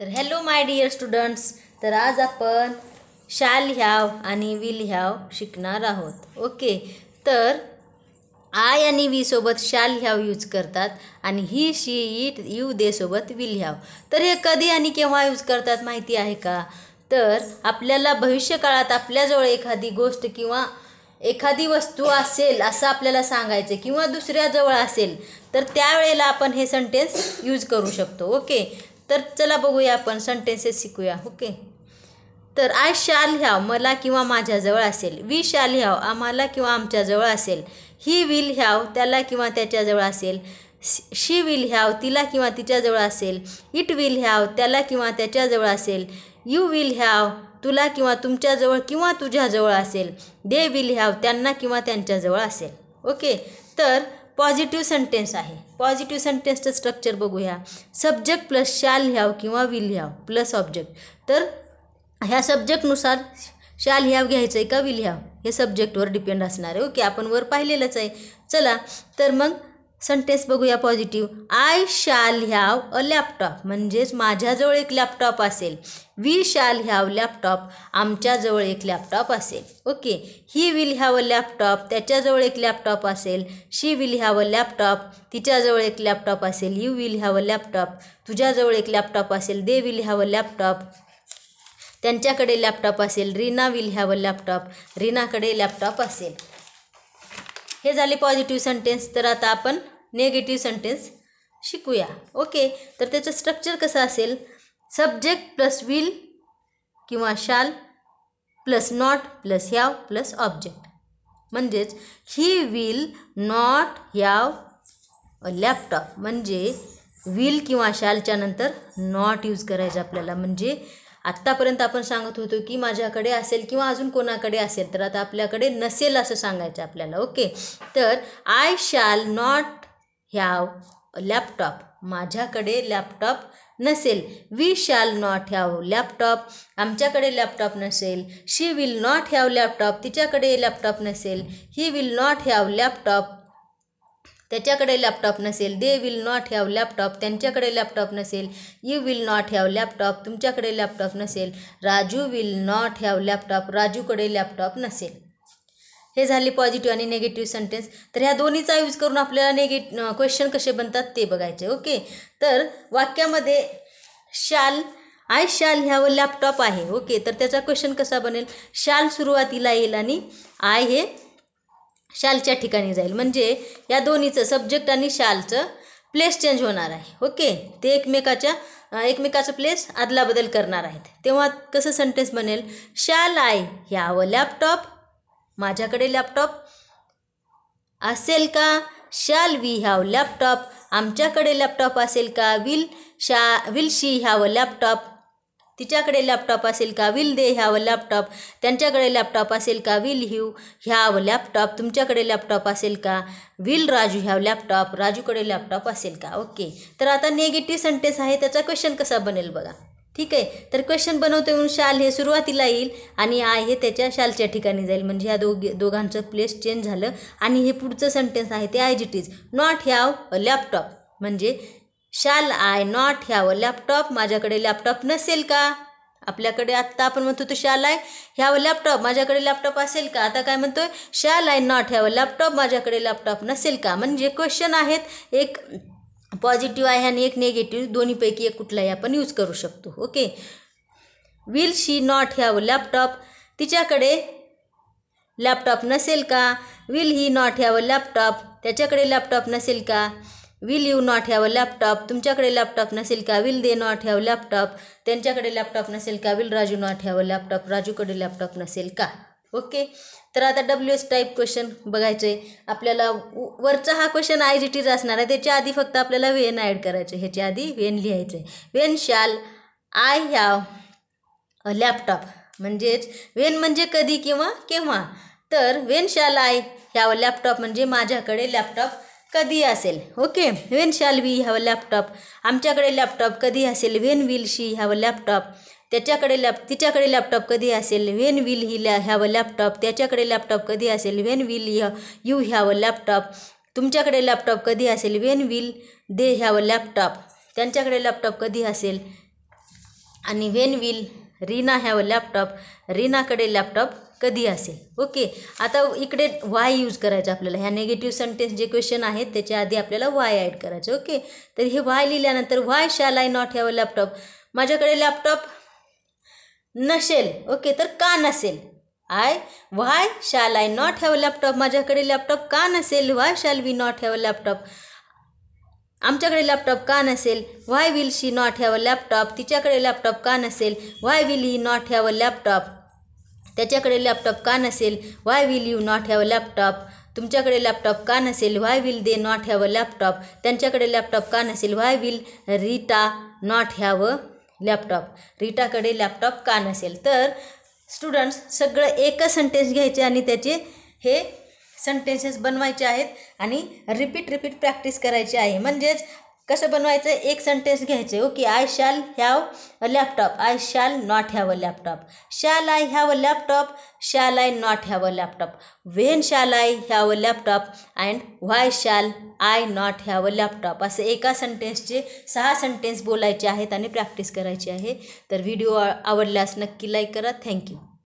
तर hello my dear students तर आज आपण शाल ह्याव आणि विल ह्याव शिकणार आहोत ओके तर आय आणि वी सोबत शाल ह्याव यूज करतात आणि ही शी इट यू दे सोबत विल ह्याव तर हे कधी आणि केव्हा यूज करतात माहिती आहे का तर आपल्याला भविष्यकाळात आपल्याजवळ एखादी गोष्ट किंवा एखादी वस्तू असेल असं आपल्याला सांगायचं किंवा दुसऱ्याजवळ असेल तर त्यावेळेला आपण हे सेंटेन्स यूज करू शकतो ओके तर चला बघूया आपण सेंटेन्सेस शिकूया ओके तर आय शाल ह्याव मला किंवा माझ्याजवळ असेल वी शाल ह्याव आम्हाला किंवा आमच्याजवळ असेल ही विल ह्याव त्याला किंवा त्याच्याजवळ असेल शी विल ह्याव तिला किंवा तिच्याजवळ असेल इट विल ह्याव त्याला किंवा त्याच्याजवळ असेल यू विल ह्याव तुला किंवा तुमच्याजवळ किंवा तुझ्याजवळ असेल दे विल ह्याव त्यांना किंवा त्यांच्याजवळ असेल ओके तर पॉझिटिव्ह सेंटेन्स आहे पॉझिटिव्ह सेंटेन्सचं स्ट्रक्चर बघूया सब्जेक्ट प्लस शाल लिहाव किंवा विल ह्याव प्लस ऑब्जेक्ट तर ह्या सब्जेक्टनुसार शाल लिहाव घ्यायचं आहे का विल लिहाव हे सब्जेक्टवर डिपेंड असणार आहे ओके आपण वर पाहिलेलंच आहे चला तर मग सेंटेन्स बघूया positive I shall have a laptop म्हणजेच माझ्याजवळ एक लॅपटॉप असेल वी शाल हॅव लॅपटॉप आमच्याजवळ एक लॅपटॉप असेल okay he will have a laptop त्याच्याजवळ एक लॅपटॉप असेल she will have a laptop तिच्याजवळ एक लॅपटॉप असेल you will have a laptop तुझ्याजवळ एक लॅपटॉप असेल they will have a laptop त्यांच्याकडे लॅपटॉप असेल Reena will have a laptop रीनाकडे लॅपटॉप असेल हे झाले पॉझिटिव्ह सेंटेन्स तर आता आपण नेगेटिव्ह सेंटेन्स शिकूया ओके तर त्याचं स्ट्रक्चर कसं असेल सब्जेक्ट प्लस विल किंवा shall plus not plus have plus object म्हणजेच he will not have laptop म्हणजे विल किंवा शालच्या नंतर नॉट यूज करायचं आपल्याला म्हणजे आत्तापर्यंत आपण सांगत होतो की माझ्याकडे असेल किंवा अजून कोणाकडे असेल तर आता आपल्याकडे नसेल असं सांगायचं आपल्याला ओके तर I shall not have laptop माझ्याकडे लॅपटॉप नसेल we shall not have laptop आमच्याकडे लॅपटॉप नसेल she will not have laptop तिच्याकडे लॅपटॉप नसेल he will not have laptop त्याच्याकडे लॅपटॉप नसेल they will not have laptop त्यांच्याकडे लॅपटॉप नसेल you will not have laptop तुमच्याकडे लॅपटॉप नसेल Raju will not have laptop राजूकडे लॅपटॉप नसेल हे झाले पॉझिटिव्ह आणि नेगेटिव्ह सेंटेन्स तर ह्या दोन्हीचा यूज करून आपल्याला नेगेट क्वेश्चन कसे बनतात ते बघायचे ओके तर वाक्यामध्ये शाल आय शाल ह्यावर लॅपटॉप आहे ओके तर त्याचा क्वेश्चन कसा बनेल शाल सुरुवातीला येईल आणि आय हे शालच्या ठिकाणी जाईल म्हणजे या दोन्हीचं सब्जेक्ट आणि शालचं प्लेस चेंज होणार आहे ओके ते एकमेकाच्या एकमेकाचं प्लेस आदलाबदल करणार आहेत तेव्हा कसं सेंटेन्स बनेल शाल आय व लॅपटॉप माझ्याकडे लॅपटॉप असेल का शाल वी हॅव लॅपटॉप आमच्याकडे लॅपटॉप असेल का विल शा विल शी हॅव लॅपटॉप तिच्याकडे लॅपटॉप असेल का विल दे हॅव लॅपटॉप त्यांच्याकडे लॅपटॉप असेल का विल ह्यू ह्याव लॅपटॉप तुमच्याकडे लॅपटॉप असेल का विल राजू ह्याव लॅपटॉप राजूकडे लॅपटॉप असेल का ओके तर आता नेगेटिव्ह सेंटेन्स आहे त्याचा क्वेश्चन कसा बनेल बघा ठीक आहे तर क्वेश्चन बनवतो येऊन शाल हे सुरुवातीला येईल आणि आय हे त्याच्या शालच्या ठिकाणी जाईल म्हणजे ह्या दोघे दोघांचं प्लेस चेंज झालं आणि हे पुढचं सेंटेन्स आहे ते आय जी is not have a laptop म्हणजे shall I not have laptop माझ्याकडे लॅपटॉप नसेल का आपल्याकडे आत्ता आपण म्हणतो तो शाल आय ह्यावं लॅपटॉप माझ्याकडे लॅपटॉप असेल का आता काय म्हणतोय shall I not have laptop माझ्याकडे लॅपटॉप नसेल का म्हणजे क्वेश्चन आहेत एक पॉझिटिव्ह आहे आणि एक निगेटिव्ह दोन्हीपैकी एक कुठलाही आपण यूज करू शकतो okay will she not have laptop तिच्याकडे लॅपटॉप नसेल का will he not have laptop त्याच्याकडे लॅपटॉप नसेल का will you not have a laptop तुमच्याकडे लॅपटॉप नसेल का will they not have laptop त्यांच्याकडे लॅपटॉप नसेल का will Raju not have a laptop राजूकडे लॅपटॉप नसेल का ओके तर आता डब्ल्यू एस टाईप क्वेश्चन बघायचं आहे आपल्याला वरचा हा क्वेश्चन आय जी टीचा असणार आहे त्याच्या आधी फक्त आपल्याला वेन ॲड करायचं ह्याच्या आधी वेन लिहायचं आहे when shall I have a laptop म्हणजेच वेन म्हणजे कधी किंवा केव्हा तर Wien shall I have a laptop म्हणजे माझ्याकडे लॅपटॉप कधी असेल okay when shall we have laptop आमच्याकडे लॅपटॉप कधी असेल when will she have laptop त्याच्याकडे लॅप तिच्याकडे लॅपटॉप कधी असेल वेन विल ही लॅ हॅव लॅपटॉप त्याच्याकडे लॅपटॉप कधी असेल when will you have laptop तुमच्याकडे लॅपटॉप कधी असेल when will they have laptop त्यांच्याकडे लॅपटॉप कधी असेल आणि when will Reena have laptop रीनाकडे लॅपटॉप कधी असेल ओके आता इकडे वाय यूज करायचं आपल्याला ह्या नेगेटिव्ह सेंटेन्स जे क्वेश्चन आहेत त्याच्या आधी आपल्याला वाय ॲड करायचं ओके तर हे वाय लिहिल्यानंतर why shall I not have a laptop माझ्याकडे लॅपटॉप नसेल ओके तर का नसेल I why shall I not have laptop माझ्याकडे लॅपटॉप का नसेल why shall we not have a laptop आमच्याकडे लॅपटॉप का नसेल why will she not have a laptop तिच्याकडे लॅपटॉप का नसेल why will he not have a laptop त्याच्याकडे लॅपटॉप का नसेल why will you not have laptop तुमच्याकडे लॅपटॉप का नसेल why will they not have a laptop त्यांच्याकडे लॅपटॉप का नसेल why will Rita not have a laptop रीटाकडे लॅपटॉप का नसेल तर स्टुडंट्स सगळं एकच सेंटेन्स घ्यायचे आणि त्याचे हे सेंटेन्सेस बनवायचे आहेत आणि रिपीट रिपीट प्रॅक्टिस करायची आहे म्हणजेच कसं बनवायचं एक सेंटेन्स घ्यायचं okay I shall have a laptop I shall not have a laptop shall I have a laptop shall I not have a laptop when shall I have a laptop and why shall I not have a laptop असे एका सेंटेन्सचे सहा sentence बोलायचे आहेत आणि practice करायची आहे तर video आवडल्यास नक्की लाईक करा थँक्यू